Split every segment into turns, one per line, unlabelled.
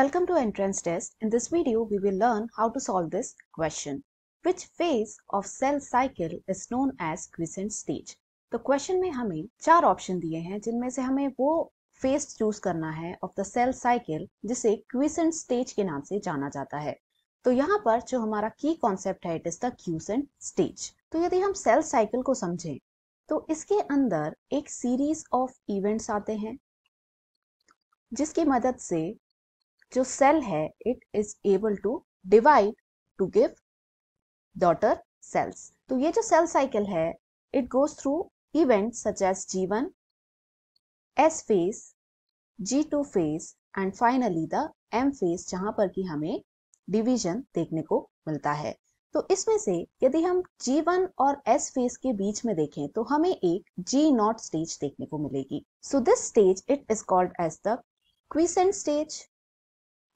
Welcome to entrance test. In this video, we will learn how to solve this question. Which phase of cell cycle is known as quiescent stage? तो question में हमें चार option दिए हैं जिनमें से हमें वो फेज चूज करना है ऑफ द सेल साइकिल जिसे क्विसेंट स्टेज के नाम से जाना जाता है तो यहाँ पर जो हमारा की कॉन्सेप्ट है it is the quiescent stage तो यदि हम सेल साइकिल को समझें तो इसके अंदर एक सीरीज ऑफ इवेंट्स आते हैं जिसकी मदद से जो सेल है it is able to divide to give daughter cells तो ये जो सेल साइकिल है it goes through event such as G one S phase G two phase and finally the M phase जहां पर कि हमें डिवीजन देखने को मिलता है तो इसमें से यदि हम वन और एस फेज के बीच में देखें तो हमें एक जी नॉट स्टेज देखने को मिलेगी so this stage it is called as the quiescent stage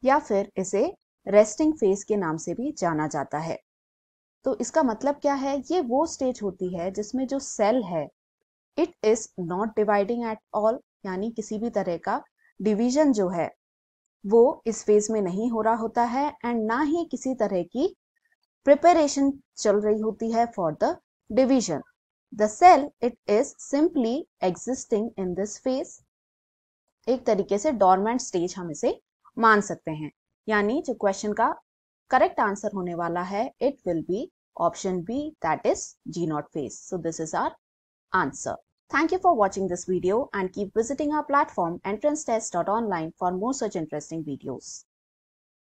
या फिर इसे रेस्टिंग फेज के नाम से भी जाना जाता है तो इसका मतलब क्या है ये वो स्टेज होती है जिसमें जो सेल है it is not dividing at all यानी किसी भी तरह का डिवीजन जो है वो इस फेज में नहीं हो रहा होता है एंड ना ही किसी तरह की प्रिपरेशन चल रही होती है for the division the cell it is simply existing in this phase एक तरीके से डॉर्मेंट स्टेज हम इसे मान सकते हैं यानी जो क्वेश्चन का करेक्ट आंसर होने वाला है it will be option B that is G naught phase so this is our answer thank you for watching this video and keep visiting our platform entrance test dot online for more such interesting videos